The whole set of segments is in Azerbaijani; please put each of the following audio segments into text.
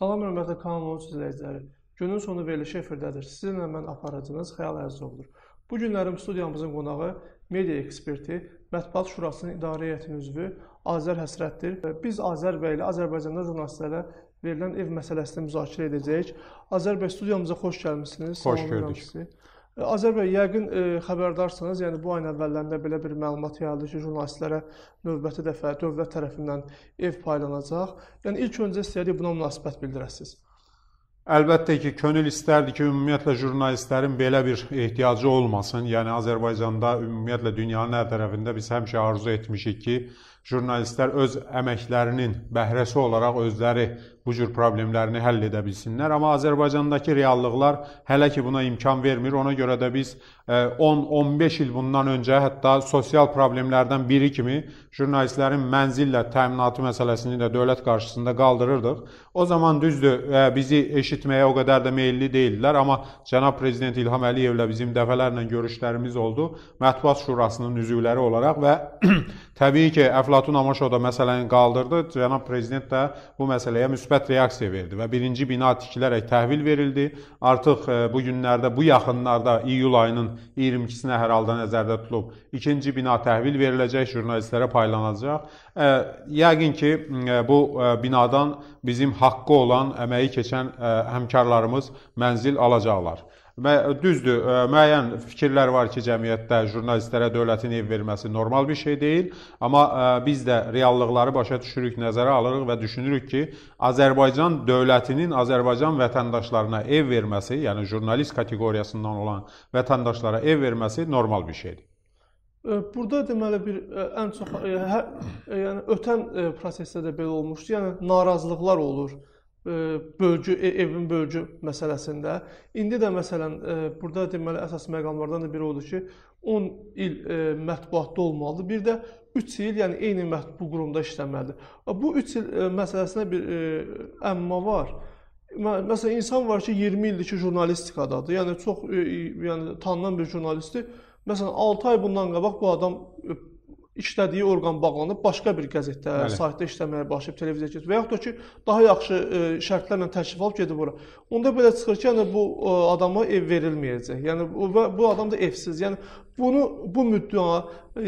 Salam hörmətli kanalımız izləyiciləri. Günün sonu verilişi efirdədir. Sizinlə mən aparıcınız Xəyal Əzizovdur. Bu günlərim studiyamızın qonağı media eksperti, Mətbuat Şurasının idarə heyətinin üzvü Azər Həsrətdir. Biz Azər bəy ilə Azərbaycanda jurnalistlərə verilən ev məsələsini müzakirə edəcəyik. Azər bəy studiyamıza xoş gəlmisiniz. Xoş Salam gördük. Hörmətli. Azər bəy, yəqin e, xəbərdarsınız, yəni bu ayın əvvəllərində belə bir məlumat yayıldı ki, jurnalistlərə növbəti dəfə dövlət tərəfindən ev paylanacaq. Yəni ilk öncə istəyirdik buna münasibət bildirəsiniz. Əlbəttə ki, könül istərdi ki, ümumiyyətlə jurnalistlərin belə bir ehtiyacı olmasın. Yəni Azərbaycanda, ümumiyyətlə dünyanın hər tərəfində biz həmişə arzu etmişik ki, jurnalistlər öz əməklərinin bəhrəsi olaraq özləri bu cür problemlərini həll edə bilsinlər. Amma Azərbaycandakı reallıqlar hələ ki buna imkan vermir. Ona görə də biz 10-15 e, il bundan öncə hətta sosial problemlərdən biri kimi jurnalistlərin mənzillə təminatı məsələsini də dövlət qarşısında qaldırırdıq. O zaman düzdür, e, bizi eşitməyə o qədər də meylli deyildilər, amma cənab prezident İlham Əliyevlə bizim dəfələrlə görüşlərimiz oldu. Mətbuat Şurasının üzvləri olaraq və təbii ki, Əflatun Amaşo da məsələni qaldırdı. Cənab prezident də bu məsələyə müsbət müsbət reaksiya verdi və birinci bina tikilərək təhvil verildi. Artıq e, bu günlərdə, bu yaxınlarda iyul ayının 22-sinə hər halda nəzərdə tutulub, ikinci bina təhvil veriləcək, jurnalistlərə paylanacaq. E, yəqin ki, e, bu binadan bizim haqqı olan əməyi keçən həmkarlarımız mənzil alacaqlar. Düzdür, e, müəyyən fikirlər var ki, cəmiyyətdə jurnalistlərə dövlətin ev verməsi normal bir şey deyil, amma e, biz də reallıqları başa düşürük, nəzərə alırıq və düşünürük ki, Azərbaycan dövlətinin Azərbaycan vətəndaşlarına ev verməsi, yəni jurnalist kateqoriyasından olan vətəndaşlara ev verməsi normal bir şeydir. E, burada deməli bir ən çox hə, yəni ötən prosesdə də belə olmuşdu. Yəni narazılıqlar olur bölgü e, evin bölgü məsələsində. İndi də məsələn burada deməli əsas məqamlardan da biri odur ki, 10 il mətbuatda olmalıdır. Bir də 3 il, yəni eyni mətbu qurumda işləməlidir. Bu 3 il məsələsinə bir əmma var. Məsələn, insan var ki, 20 ildir ki, jurnalistikadadır. Yəni çox yəni tanınan bir jurnalistdir. Məsələn, 6 ay bundan qabaq bu adam işlədiyi orqan bağlanıb başqa bir qəzetdə, Bəli. saytda işləməyə başlayıb, televiziyaya keçib və yaxud da ki, daha yaxşı ə, e, şərtlərlə təklif alıb gedib ora. Onda belə çıxır ki, yəni bu ə, e, adama ev verilməyəcək. Yəni bu, bu adam da evsiz. Yəni bunu bu müddəa,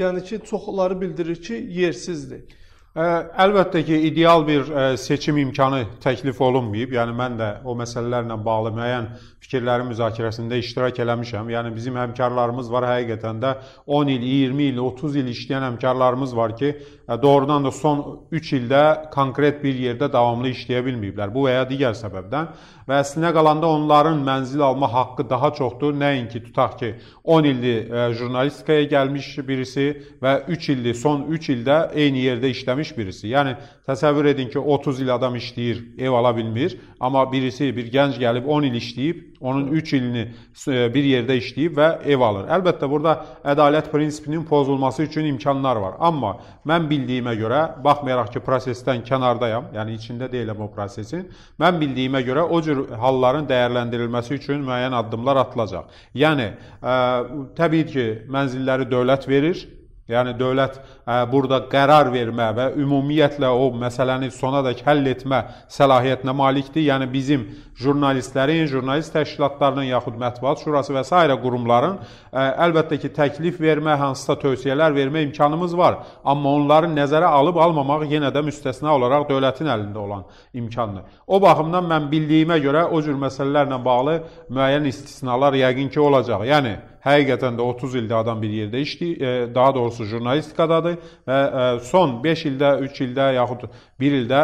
yəni ki, çoxları bildirir ki, yersizdir. Əlbəttə ki, ideal bir seçim imkanı təklif olunmayıb. Yəni mən də o məsələlərlə bağlı müəyyən fikirlərin müzakirəsində iştirak eləmişəm. Yəni bizim həmkarlarımız var həqiqətən də 10 il, 20 il, 30 il işləyən həmkarlarımız var ki, doğrudan da son 3 ildə konkret bir yerdə davamlı işləyə bilməyiblər. Bu və ya digər səbəbdən və əslinə qalanda onların mənzil alma haqqı daha çoxdur. Nəinki tutaq ki, 10 illik jurnalistikaya gəlmiş birisi və 3 illik son 3 ildə eyni yerdə işləmiş işləmiş birisi. Yəni təsəvvür edin ki, 30 il adam işləyir, ev ala bilmir, amma birisi, bir gənc gəlib 10 il işləyib, onun 3 ilini e, bir yerdə işləyib və ev alır. Əlbəttə burada ədalət prinsipinin pozulması üçün imkanlar var. Amma mən bildiyimə görə, baxmayaraq ki, prosesdən kənardayam, yəni içində deyiləm o prosesin, mən bildiyimə görə o cür halların dəyərləndirilməsi üçün müəyyən addımlar atılacaq. Yəni ə, e, təbii ki, mənzilləri dövlət verir Yəni dövlət ə, burada qərar vermə və ümumiyyətlə o məsələni sonadək həll etmə səlahiyyətinə malikdir. Yəni bizim jurnalistlərin, jurnalist təşkilatlarının yaxud mətbuat şurası və s. qurumların ə, əlbəttə ki, təklif vermə, hansısa tövsiyələr vermə imkanımız var. Amma onları nəzərə alıb almamaq yenə də müstəsna olaraq dövlətin əlində olan imkandır. O baxımdan mən bildiyimə görə o cür məsələlərlə bağlı müəyyən istisnalar yəqin ki, olacaq. Yəni həqiqətən də 30 ildə adam bir yerdə işləyir, e, daha doğrusu jurnalistikadadır və e, son 5 ildə, 3 ildə yaxud 1 ildə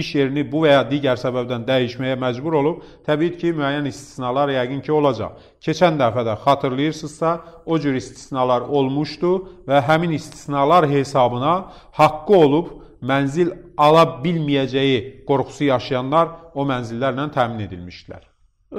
iş yerini bu və ya digər səbəbdən dəyişməyə məcbur olub. Təbii ki, müəyyən istisnalar yəqin ki, olacaq. Keçən dəfə də xatırlayırsınızsa, o cür istisnalar olmuşdu və həmin istisnalar hesabına haqqı olub mənzil ala bilməyəcəyi qorxusu yaşayanlar o mənzillərlə təmin edilmişdilər.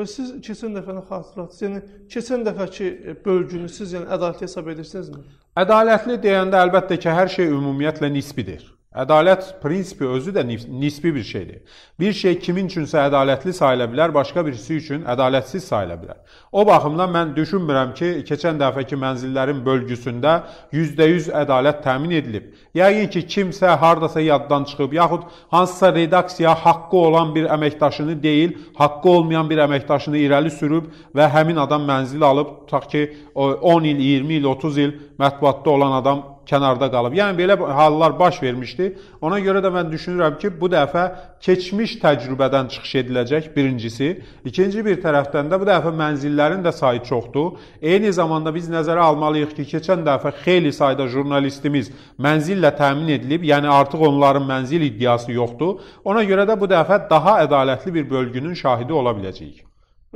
Siz keçən dəfəni xatırlatsınız. Yəni keçən dəfəki bölgünü siz yəni ədalətli hesab edirsinizmi? Ədalətli deyəndə əlbəttə ki, hər şey ümumiyyətlə nisbidir. Ədalət prinsipi özü də nisbi bir şeydir. Bir şey kimin üçünsə ədalətli sayıla bilər, başqa birisi üçün ədalətsiz sayıla bilər. O baxımdan mən düşünmürəm ki, keçən dəfəki mənzillərin bölgüsündə %100 ədalət təmin edilib. Yəqin ki, kimsə hardasa yaddan çıxıb, yaxud hansısa redaksiya haqqı olan bir əməkdaşını deyil, haqqı olmayan bir əməkdaşını irəli sürüb və həmin adam mənzil alıb, tutaq ki, 10 il, 20 il, 30 il mətbuatda olan adam kənarda qalıb. Yəni belə hallar baş vermişdi. Ona görə də mən düşünürəm ki, bu dəfə keçmiş təcrübədən çıxış ediləcək birincisi. İkinci bir tərəfdən də bu dəfə mənzillərin də sayı çoxdur. Eyni zamanda biz nəzərə almalıyıq ki, keçən dəfə xeyli sayda jurnalistimiz mənzillə təmin edilib, yəni artıq onların mənzil iddiası yoxdur. Ona görə də bu dəfə daha ədalətli bir bölgünün şahidi ola biləcəyik.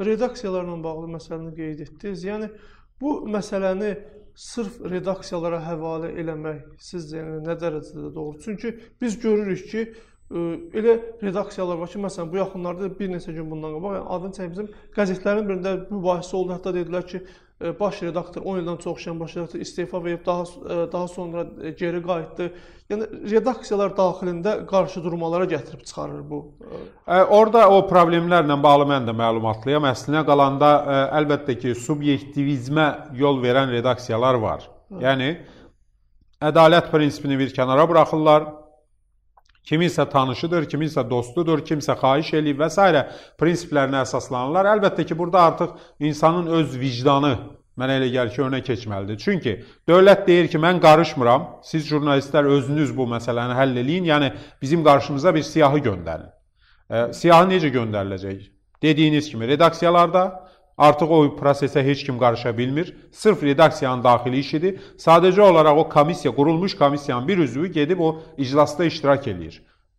Redaksiyalarla bağlı məsələni qeyd etdiniz. Yəni bu məsələni sırf redaksiyalara həvalə eləmək sizcə yəni, nə dərəcədə doğru? Çünki biz görürük ki, e, elə redaksiyalar var ki, məsələn bu yaxınlarda bir neçə gün bundan qabaq yəni, adını çəkmişəm, qəzetlərin birində mübahisə oldu. Hətta dedilər ki, baş redaktor 10 ildən çox işləyən baş redaktor istefa verib, daha daha sonra geri qayıtdı. Yəni redaksiyalar daxilində qarşıdurmalara gətirib çıxarır bu. Orda o problemlərlə bağlı mən də məlumatlıyam. Əslinə qalanda əlbəttə ki, subyektivizmə yol verən redaksiyalar var. Hə. Yəni ədalət prinsipini bir kənara buraxırlar. Kiminsə tanışıdır, kiminsə dostudur, kimsə xahiş eləyib və s. prinsiplərinə əsaslanırlar. Əlbəttə ki, burada artıq insanın öz vicdanı Mənə elə gəlir ki, önə keçməlidir. Çünki dövlət deyir ki, mən qarışmıram. Siz jurnalistlər özünüz bu məsələni həll eləyin. Yəni bizim qarşımıza bir siyahı göndərin. E, siyahı necə göndəriləcək? Dediyiniz kimi redaksiyalarda Artıq o prosesə heç kim qarışa bilmir. Sırf redaksiyanın daxili işidir. Sadəcə olaraq o komissiya, qurulmuş komissiyanın bir üzvü gedib o iclasda iştirak eləyir.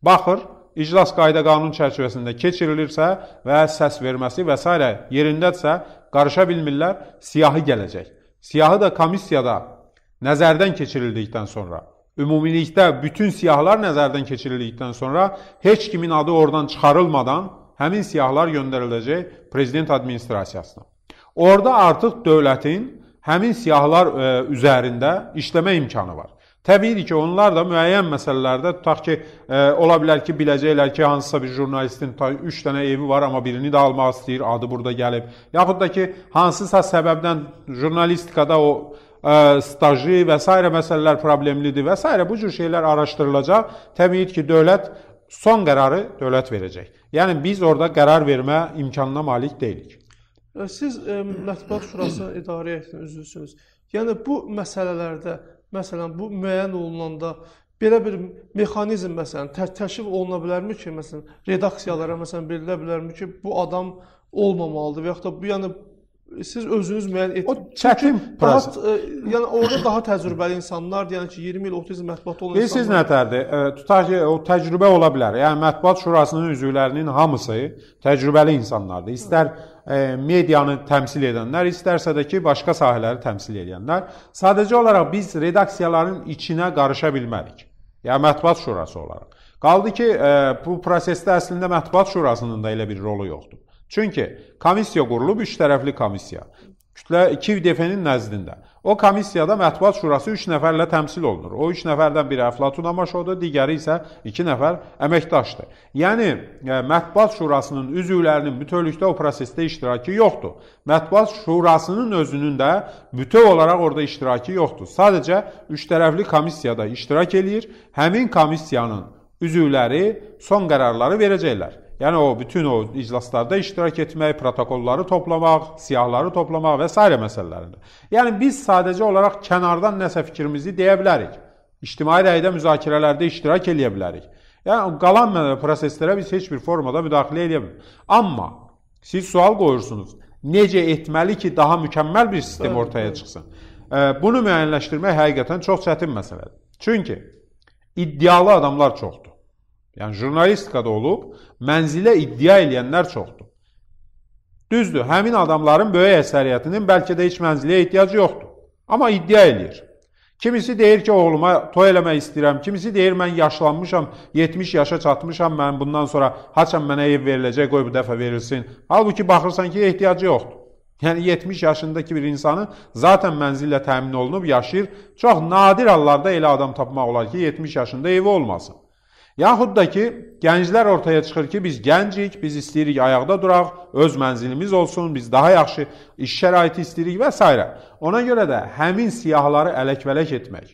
Baxır, iclas qayda qanun çərçivəsində keçirilirsə və səs verməsi və s. yerindədirsə qarışa bilmirlər, siyahı gələcək. Siyahı da komissiyada nəzərdən keçirildikdən sonra, ümumilikdə bütün siyahılar nəzərdən keçirildikdən sonra heç kimin adı oradan çıxarılmadan həmin siyahılar göndəriləcək prezident administrasiyasına. Orda artıq dövlətin həmin siyahılar ə, e, üzərində işləmə imkanı var. Təbiidir ki, onlar da müəyyən məsələlərdə tutaq ki, ə, e, ola bilər ki, biləcəklər ki, hansısa bir jurnalistin 3 dənə evi var, amma birini də almaq istəyir, adı burada gəlib. Yaxud da ki, hansısa səbəbdən jurnalistikada o ə, e, stajı və s. məsələlər problemlidir və s. bu cür şeylər araşdırılacaq. Təbii ki, dövlət son qərarı dövlət verəcək. Yəni biz orada qərar vermə imkanına malik deyilik. E, siz ə, e, Mətbuat Şurası idarə heyətinin üzvüsünüz. Yəni bu məsələlərdə, məsələn, bu müəyyən olunanda belə bir mexanizm məsələn tə təşkil oluna bilərmi ki, məsələn, redaksiyalara məsələn verilə bilərmi ki, bu adam olmamalıdır və yaxud da bu yəni siz özünüz müəyyən etdiniz. O çətin proses. Daha, e, yəni orada daha təcrübəli insanlar, yəni ki 20 il, 30 il mətbuatda olan Bilirsiniz insanlar. Bilirsiniz nətərdir? E, Tutaq ki, o təcrübə ola bilər. Yəni mətbuat şurasının üzvlərinin hamısı təcrübəli insanlardır. İstər ə, e, medianı təmsil edənlər, istərsə də ki, başqa sahələri təmsil edənlər. Sadəcə olaraq biz redaksiyaların içinə qarışa bilmərik. Yəni mətbuat şurası olaraq. Qaldı ki, ə, bu prosesdə əslində mətbuat şurasının da elə bir rolu yoxdur. Çünki komissiya qurulub üç tərəfli komissiya. Kütlə KİV-DF-nin nəzdində. O komissiyada Mətbuat Şurası 3 nəfərlə təmsil olunur. O 3 nəfərdən biri Əflatun Amaşodur, digəri isə 2 nəfər əməkdaşdır. Yəni e, Mətbuat Şurasının üzvlərinin bütövlükdə o prosesdə iştirakı yoxdur. Mətbuat Şurasının özünün də bütöv olaraq orada iştirakı yoxdur. Sadəcə 3 tərəfli komissiyada iştirak eləyir. Həmin komissiyanın üzvləri son qərarları verəcəklər. Yəni o bütün o iclaslarda iştirak etmək, protokolları toplamaq, siyahıları toplamaq və s. məsələləridir. Yəni biz sadəcə olaraq kənardan nəsə fikrimizi deyə bilərik. İctimai rəydə müzakirələrdə iştirak eləyə bilərik. Yəni qalan proseslərə biz heç bir formada müdaxilə eləyə bilmirik. Amma siz sual qoyursunuz. Necə etməli ki, daha mükəmməl bir sistem ortaya çıxsın? Bunu müəyyənləşdirmək həqiqətən çox çətin məsələdir. Çünki iddialı adamlar çoxdur yəni jurnalistikada olub mənzilə iddia edənlər çoxdur. Düzdür, həmin adamların böyük əsəriyyətinin bəlkə də heç mənzilə ehtiyacı yoxdur. Amma iddia eləyir. Kimisi deyir ki, oğluma toy eləmək istəyirəm. Kimisi deyir, mən yaşlanmışam, 70 yaşa çatmışam, mən bundan sonra haçan mənə ev veriləcək, qoy bu dəfə verilsin. Halbuki baxırsan ki, ehtiyacı yoxdur. Yəni 70 yaşındakı bir insanı zaten mənzillə təmin olunub yaşayır. Çox nadir hallarda elə adam tapmaq olar ki, 70 yaşında evi olmasın. Yaxud da ki, gənclər ortaya çıxır ki, biz gəncik, biz istəyirik ayaqda duraq, öz mənzilimiz olsun, biz daha yaxşı iş şəraiti istəyirik və s. Ona görə də həmin siyahları ələk-vələk etmək,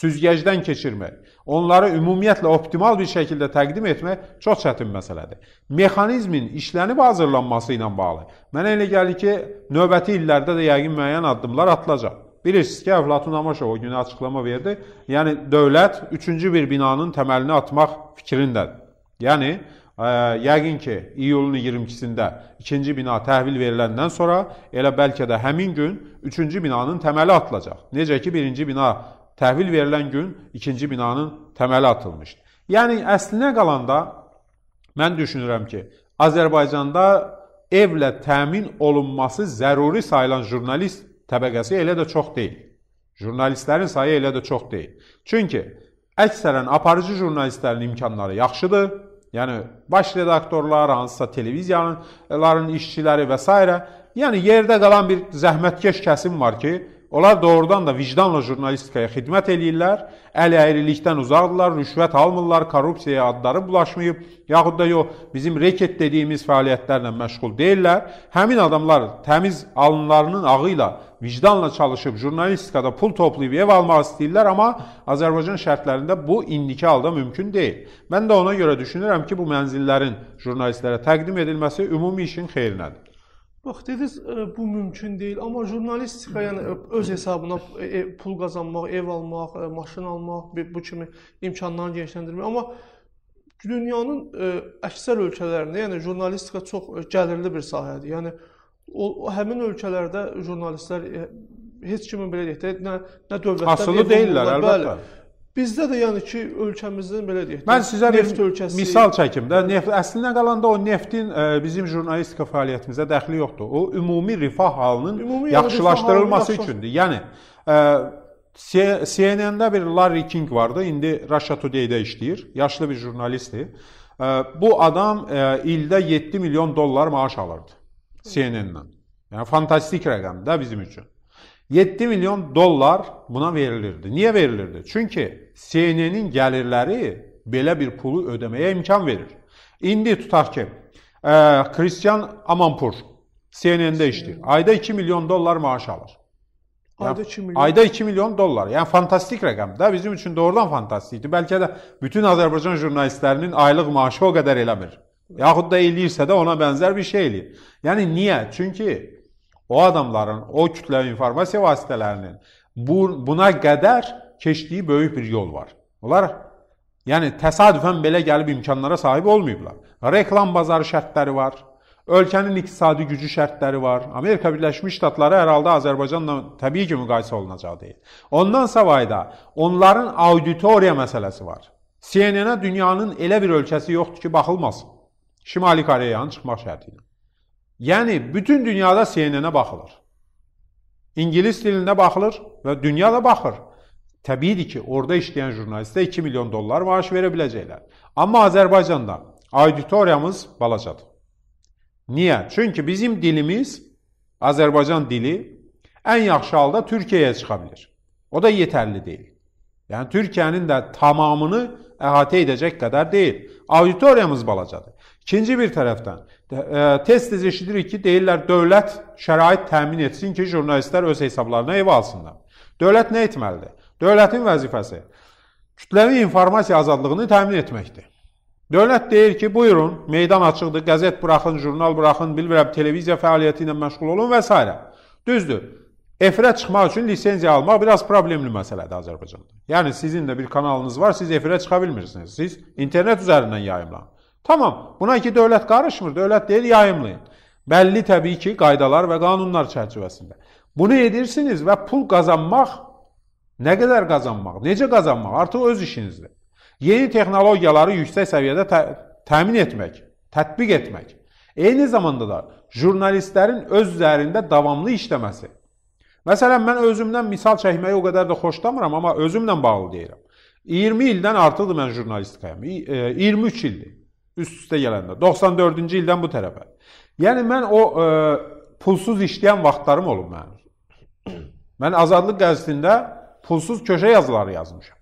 süzgəcdən keçirmək, onları ümumiyyətlə optimal bir şəkildə təqdim etmək çox çətin məsələdir. Mexanizmin işlənib hazırlanması ilə bağlı mənə elə gəlir ki, növbəti illərdə də yəqin müəyyən addımlar atılacaq. Bilirsiniz ki, Əvlatun Amaşov o günü açıqlama verdi. Yəni, dövlət üçüncü bir binanın təməlini atmaq fikrindədir. Yəni, ə, e, yəqin ki, iyulun 22-sində ikinci bina təhvil veriləndən sonra elə bəlkə də həmin gün üçüncü binanın təməli atılacaq. Necə ki, birinci bina təhvil verilən gün ikinci binanın təməli atılmışdı. Yəni, əslinə qalanda mən düşünürəm ki, Azərbaycanda evlə təmin olunması zəruri sayılan jurnalist təbəqəsi elə də çox deyil. Jurnalistlərin sayı elə də çox deyil. Çünki əksərən aparıcı jurnalistlərin imkanları yaxşıdır. Yəni baş redaktorlar, hansısa televiziyaların işçiləri və s. yəni yerdə qalan bir zəhmətkeş kəsim var ki, onlar doğrudan da vicdanla jurnalistikaya xidmət eləyirlər, əl-əyrilikdən uzaqdırlar, rüşvət almırlar, korrupsiyaya adları bulaşmayıb, yaxud da yox, bizim reket dediyimiz fəaliyyətlərlə məşğul deyillər. Həmin adamlar təmiz alınlarının ağı ilə vicdanla çalışıb jurnalistikada pul toplayıb ev almaq istəyirlər, amma Azərbaycan şərtlərində bu indiki halda mümkün deyil. Mən də ona görə düşünürəm ki, bu mənzillərin jurnalistlərə təqdim edilməsi ümumi işin xeyrinədir. Bax dediniz e, bu mümkün deyil, amma jurnalistika yəni öz hesabına e, e, pul qazanmaq, ev almaq, maşın almaq, bu kimi imkanları genişləndirmək, amma dünyanın əksər ölkələrində yəni jurnalistika çox gəlirli bir sahədir. Yəni o, həmin ölkələrdə jurnalistlər e, heç kimin belə deyək də nə, nə dövlətdən asılı deyillər əlbəttə. Bizdə də yəni ki, ölkəmizdən belə deyək. Mən sizə neft ölkəsi misal çəkim də. Neft əslinə qalanda o neftin ə, e, bizim jurnalistika fəaliyyətimizə dəxli yoxdur. O ümumi rifah halının ümumi yəni yaxşılaşdırılması yaxşı. üçündür. Yəni ə, e, CNN-də bir Larry King vardı. İndi Russia Today-də işləyir. Yaşlı bir jurnalistdir. Ə, bu adam ə, ildə 7 milyon dollar maaş alırdı. CNN-lə. Yəni fantastik rəqəmdir də bizim üçün. 7 milyon dollar buna verilirdi. Niyə verilirdi? Çünki CNN-in gəlirləri belə bir pulu ödəməyə imkan verir. İndi tutaq ki, Kristian e, Amanpur CNN-də işləyir. Ayda 2 milyon dollar maaş alır. Ayda 2 milyon. Ayda 2 milyon dollar. Yəni fantastik rəqəmdir da bizim üçün doğrudan fantastikdir. Bəlkə də bütün Azərbaycan jurnalistlərinin aylıq maaşı o qədər eləmir. Yaxud da eləyirsə də ona bənzər bir şey eləyir. Yəni niyə? Çünki o adamların, o kütləvi informasiya vasitələrinin bu buna qədər keçdiyi böyük bir yol var. Onlar yəni təsadüfən belə gəlib imkanlara sahib olmayıblar. Reklam bazarı şərtləri var. Ölkənin iqtisadi gücü şərtləri var. Amerika Birləşmiş Ştatları hər halda Azərbaycanla təbii ki, müqayisə olunacaq deyil. Ondan savayda onların auditoriya məsələsi var. CNN-ə dünyanın elə bir ölkəsi yoxdur ki, baxılmasın. Şimali Koreyanın çıxmaq şərti ilə. Yəni bütün dünyada CNN-ə baxılır. İngilis dilində baxılır və dünya da baxır. Təbiidir ki, orada işləyən jurnalistə 2 milyon dollar maaş verə biləcəklər. Amma Azərbaycanda auditoriyamız balacadır. Niyə? Çünki bizim dilimiz Azərbaycan dili ən yaxşı halda Türkiyəyə çıxa bilir. O da yetərli deyil. Yəni Türkiyənin də tamamını əhatə edəcək qədər deyil. Auditoriyamız balacadır. İkinci bir tərəfdən e, tez-tez eşidirik ki, deyirlər dövlət şərait təmin etsin ki, jurnalistlər öz hesablarına ev alsınlar. Dövlət nə etməlidir? Dövlətin vəzifəsi kütləvi informasiya azadlığını təmin etməkdir. Dövlət deyir ki, buyurun, meydan açıqdır, qəzet buraxın, jurnal buraxın, bilmirəm, televiziya fəaliyyəti ilə məşğul olun və s. Düzdür. Efirə çıxmaq üçün lisenziya almaq biraz problemli məsələdir Azərbaycanda. Yəni sizin də bir kanalınız var, siz efirə çıxa bilmirsiniz. Siz internet üzərindən yayımlanın. Tamam, buna ki dövlət qarışmır, dövlət deyir yayımlayın. Bəlli təbii ki, qaydalar və qanunlar çərçivəsində. Bunu edirsiniz və pul qazanmaq nə qədər qazanmaq, necə qazanmaq artıq öz işinizdir. Yeni texnologiyaları yüksək səviyyədə tə təmin etmək, tətbiq etmək. Eyni zamanda da jurnalistlərin öz üzərində davamlı işləməsi Məsələn, mən özümdən misal çəkməyi o qədər də xoşlamıram, amma özümlə bağlı deyirəm. 20 ildən artıqdır mən jurnalistikayam. 23 e, ildir üst-üstə gələndə. 94-cü ildən bu tərəfə. Yəni mən o ə, e, pulsuz işləyən vaxtlarım olub mənim. Mən Azadlıq qəzetində pulsuz köşə yazıları yazmışam.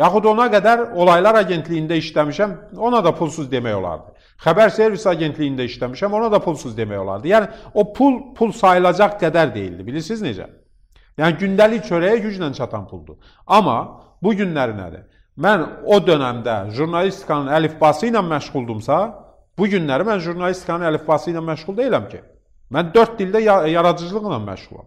Yaxud ona qədər olaylar agentliyində işləmişəm, ona da pulsuz demək olardı. Xəbər servis agentliyində işləmişəm, ona da pulsuz demək olardı. Yəni o pul pul sayılacaq qədər deyildi. Bilirsiniz necə? Yəni gündəlik çörəyə güclə çatan puldur. Amma bu günləri nədir? Mən o dövrdə jurnalistikanın əlifbası ilə məşğuldumsa, bu günləri mən jurnalistikanın əlifbası ilə məşğul deyiləm ki. Mən 4 dildə yaradıcılıqla məşğulam.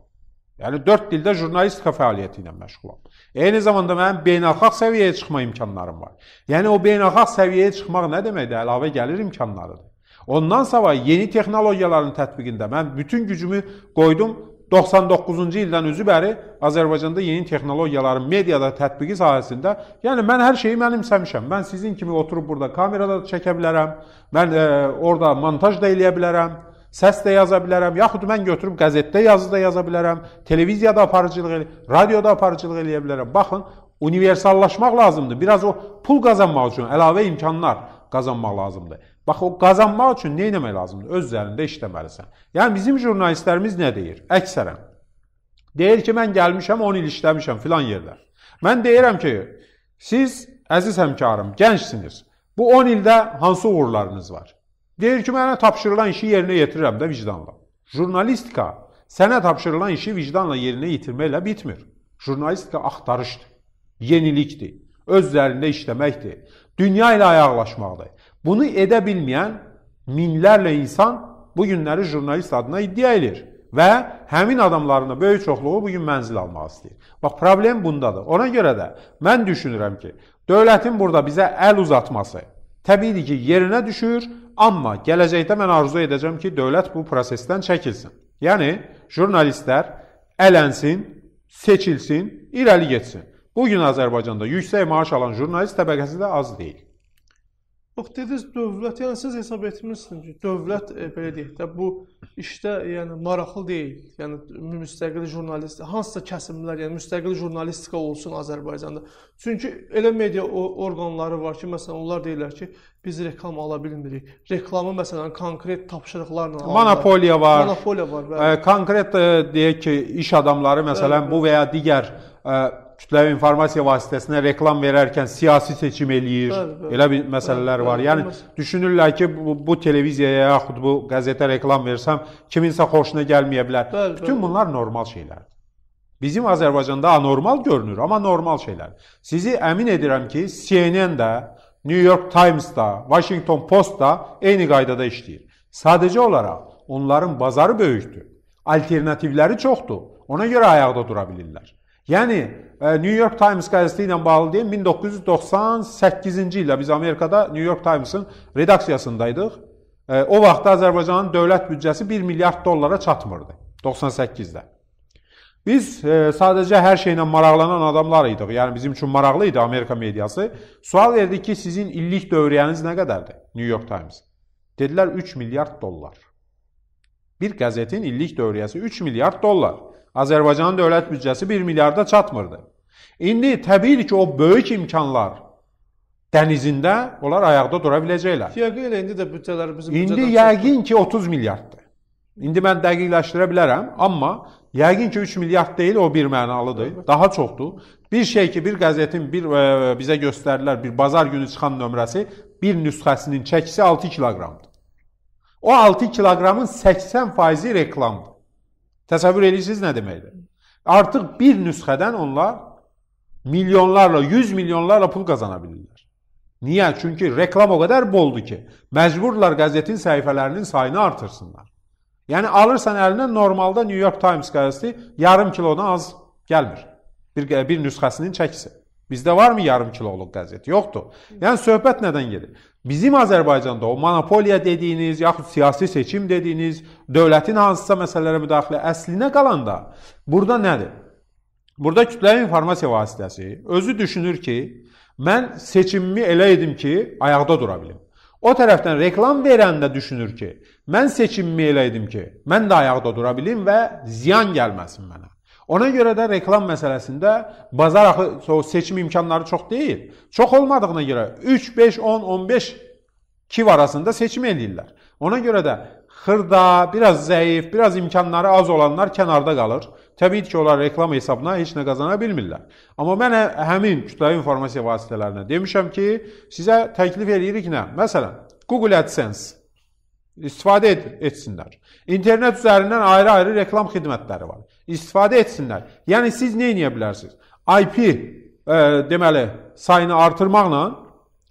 Yəni 4 dildə jurnalistika fəaliyyəti ilə məşğulam. Eyni zamanda mənim beynəlxalq səviyyəyə çıxma imkanlarım var. Yəni o beynəlxalq səviyyəyə çıxmaq nə deməkdir? Əlavə gəlir imkanlarıdır. Ondan sonra yeni texnologiyaların tətbiqində mən bütün gücümü qoydum 99-cu ildən üzü bəri Azərbaycanda yeni texnologiyaların mediada tətbiqi sahəsində, yəni mən hər şeyi mənimsəmişəm. Mən sizin kimi oturub burada kamerada da çəkə bilərəm, mən e, orada montaj da eləyə bilərəm, səs də yaza bilərəm, yaxud mən götürüb qəzetdə yazı da yaza bilərəm, televiziyada aparıcılıq elə, radioda aparıcılıq eləyə bilərəm. Baxın, universallaşmaq lazımdır. Biraz o pul qazanmaq üçün əlavə imkanlar qazanmaq lazımdır. Bax o qazanmaq üçün nə etmək lazımdır? Öz üzərində işləməlisən. Yəni bizim jurnalistlərimiz nə deyir? Əksərən deyir ki, mən gəlmişəm, 10 il işləmişəm filan yerlər. Mən deyirəm ki, siz əziz həmkarım, gəncsiniz. Bu 10 ildə hansı uğurlarınız var? Deyir ki, mənə tapşırılan işi yerinə yetirirəm də vicdanla. Jurnalistika sənə tapşırılan işi vicdanla yerinə yetirməklə bitmir. Jurnalistika axtarışdır, yenilikdir, öz üzərində işləməkdir, dünya ilə ayaqlaşmaqdır. Bunu edə bilməyən minlərlə insan bu günləri jurnalist adına iddia edir və həmin adamların da böyük çoxluğu bu gün mənzil almaq istəyir. Bax problem bundadır. Ona görə də mən düşünürəm ki, dövlətin burada bizə əl uzatması təbiidir ki, yerinə düşür, amma gələcəkdə mən arzu edəcəm ki, dövlət bu prosesdən çəkilsin. Yəni jurnalistlər ələnsin, seçilsin, irəli getsin. Bu gün Azərbaycanda yüksək maaş alan jurnalist təbəqəsi də az deyil. Bax dediniz dövlət, yəni siz hesab etmirsiniz ki, dövlət e, belə deyək də bu işdə yəni maraqlı deyil. Yəni müstəqil jurnalist, hansısa kəsimlər, yəni müstəqil jurnalistika olsun Azərbaycanda. Çünki elə media orqanları var ki, məsələn onlar deyirlər ki, biz reklam ala bilmirik. Reklamı məsələn konkret tapşırıqlarla alırlar. Monopoliya var. Monopoliya var. Bəli. E, konkret e, deyək ki, iş adamları məsələn bəli, bəli. bu və ya digər ə, e, kütləvi informasiya vasitəsilə reklam verərkən siyasi seçim eləyir. Bəli, bəli. Elə bir məsələlər bəli, var. Bəli, yəni bəli. düşünürlər ki, bu, bu televiziyaya yaxud bu qəzetə reklam versəm kiminsə xoşuna gəlməyə bilər. Bəli, Bütün bəli. bunlar normal şeylərdir. Bizim Azərbaycanda anormal görünür, amma normal şeylər. Sizi əmin edirəm ki, CNN-də, New York Times-da, Washington Post-da eyni qaydada işləyir. Sadəcə olaraq onların bazarı böyükdür. Alternativləri çoxdur. Ona görə ayaqda dura bilirlər. Yəni New York Times qəzeti ilə bağlı deyim, 1998-ci ildə biz Amerikada New York Times-ın redaksiyasındaydıq. E, o vaxtda Azərbaycanın dövlət büdcəsi 1 milyard dollara çatmırdı 98-də. Biz e, sadəcə hər şeylə maraqlanan adamlar idik. Yəni bizim üçün maraqlı idi Amerika mediası. Sual verdik ki, sizin illik dövriyyəniz nə qədərdir? New York Times. Dedilər 3 milyard dollar. Bir qəzetin illik dövriyyəsi 3 milyard dollar. Azərbaycanın dövlət büdcəsi 1 milyarda çatmırdı. İndi təbiidir ki, o böyük imkanlar dənizində onlar ayaqda dura biləcəklər. Yəqin elə indi də büdcələrimiz İndi yəqin ki 30 milyarddır. İndi mən dəqiqləşdirə bilərəm, amma yəqin ki 3 milyard deyil, o bir mənalıdır. Hı -hı. Daha çoxdur. Bir şey ki, bir qəzetin bir ə, e, bizə göstərdilər, bir bazar günü çıxan nömrəsi, bir nüsxəsinin çəkisi 6 kiloqramdır. O 6 kiloqramın 80% reklamdır. Təsəvvür edirsiniz nə deməkdir? Artıq bir nüsxədən onlar milyonlarla, 100 milyonlarla pul qazana bilirlər. Niyə? Çünki reklam o qədər boldu ki, məcburlar qəzetin səhifələrinin sayını artırsınlar. Yəni alırsan əlinə normalda New York Times qəzeti yarım kilodan az gəlmir. Bir bir nüsxəsinin çəkisi. Bizdə varmı yarım kiloluq qəzet? Yoxdur. Yəni söhbət nədən gedir? Bizim Azərbaycanda o monopoliya dediyiniz, yaxud siyasi seçim dediyiniz, dövlətin hansısa məsələlərə müdaxilə əslinə qalanda burada nədir? Burada kütləvi informasiya vasitəsi özü düşünür ki, mən seçimimi elə edim ki, ayaqda dura bilim. O tərəfdən reklam verən də düşünür ki, mən seçimimi elə edim ki, mən də ayaqda dura bilim və ziyan gəlməsin mənə. Ona görə də reklam məsələsində bazar axı seçim imkanları çox deyil. Çox olmadığına görə 3, 5, 10, 15 kiv arasında seçim eləyirlər. Ona görə də xırda, biraz zəif, biraz imkanları az olanlar kənarda qalır. Təbii ki, onlar reklam hesabına heç nə qazana bilmirlər. Amma mən hə, həmin kütləvi informasiya vasitələrinə demişəm ki, sizə təklif eləyirik nə? Məsələn, Google AdSense İstifadə ed etsinlər. İnternet üzərindən ayrı-ayrı reklam xidmətləri var. İstifadə etsinlər. Yəni siz nə edə bilərsiniz? IP e, deməli sayını artırmaqla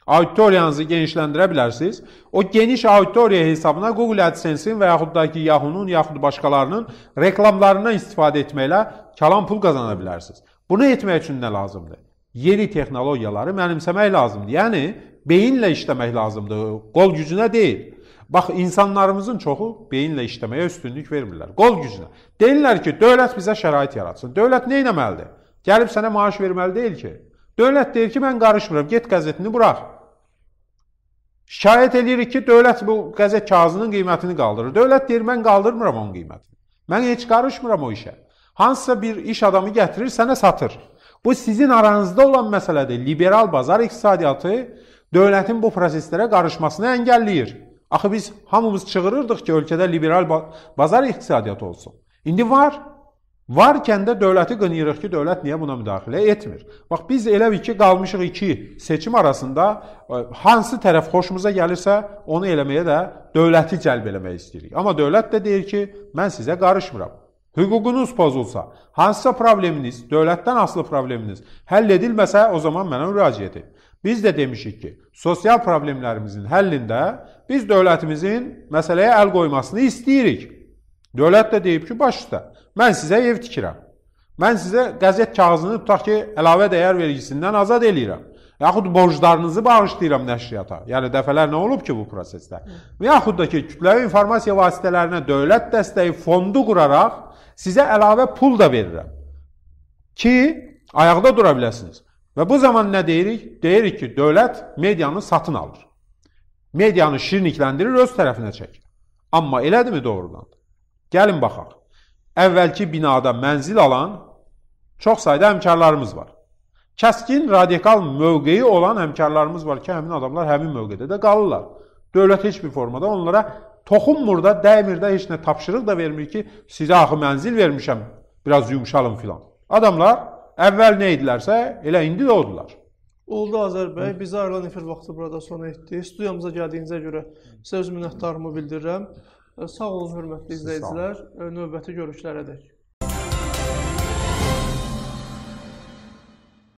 auditoriyanızı genişləndirə bilərsiniz. O geniş auditoriya hesabına Google AdSense-in və yaxud da ki Yahoo-nun, yaxud başqalarının reklamlarından istifadə etməklə kalan pul qazana bilərsiniz. Bunu etmək üçün nə lazımdır? Yeni texnologiyaları mənimsəmək lazımdır. Yəni beyinlə işləmək lazımdır, qol gücünə deyil. Bax, insanlarımızın çoxu beyinlə işləməyə üstünlük vermirlər. Qol gücünə. Deyirlər ki, dövlət bizə şərait yaratsın. Dövlət nə etməlidir? Gəlib sənə maaş verməli deyil ki. Dövlət deyir ki, mən qarışmıram, get qəzetini burax. Şikayət eləyirik ki, dövlət bu qəzet kağızının qiymətini qaldırır. Dövlət deyir, mən qaldırmıram onun qiymətini. Mən heç qarışmıram o işə. Hansısa bir iş adamı gətirir, sənə satır. Bu sizin aranızda olan məsələdir. Liberal bazar iqtisadiyyatı dövlətin bu proseslərə qarışmasını əngəlləyir. Axı biz hamımız çığırırdıq ki, ölkədə liberal bazar iqtisadiyyatı olsun. İndi var. Varkən də dövləti qınayırıq ki, dövlət niyə buna müdaxilə etmir? Bax biz eləvik ki, qalmışıq 2 seçim arasında e, hansı tərəf xoşumuza gəlirsə, onu eləməyə də dövləti cəlb eləmək istəyirik. Amma dövlət də deyir ki, mən sizə qarışmıram. Hüququnuz pozulsa, hansısa probleminiz, dövlətdən asılı probleminiz həll edilməsə, o zaman mənə müraciət edin. Biz də demişik ki, sosial problemlərimizin həllində biz dövlətimizin məsələyə əl qoymasını istəyirik. Dövlət də deyib ki, baş üstə, mən sizə ev tikirəm. Mən sizə qəzet kağızını tutaq ki, əlavə dəyər vergisindən azad eləyirəm. Yaxud borclarınızı bağışlayıram nəşriyyata. Yəni dəfələr nə olub ki bu prosesdə? Və yaxud da ki, kütləvi informasiya vasitələrinə dövlət dəstəyi fondu quraraq sizə əlavə pul da verirəm ki, ayaqda dura biləsiniz. Və bu zaman nə deyirik? Deyirik ki, dövlət medianı satın alır. Medianı şirnikləndirir, öz tərəfinə çəkir. Amma elədirmi doğrudan? Gəlin baxaq. Əvvəlki binada mənzil alan çox sayda həmkarlarımız var. Kəskin radikal mövqeyi olan həmkarlarımız var ki, həmin adamlar həmin mövqedə də qalırlar. Dövlət heç bir formada onlara toxunmur da, dəymir də, heç nə tapşırıq da vermir ki, sizə axı mənzil vermişəm, biraz yumşalın filan. Adamlar əvvəl nə edilərsə, elə indi də odular. Oldu Azər bəy, bizə ayrılan efir vaxtı burada sona etdi. Studiyamıza gəldiyinizə görə sizə öz minnətdarımı bildirirəm. Sağ olun hörmətli izləyicilər. Növbəti görüşlərədək.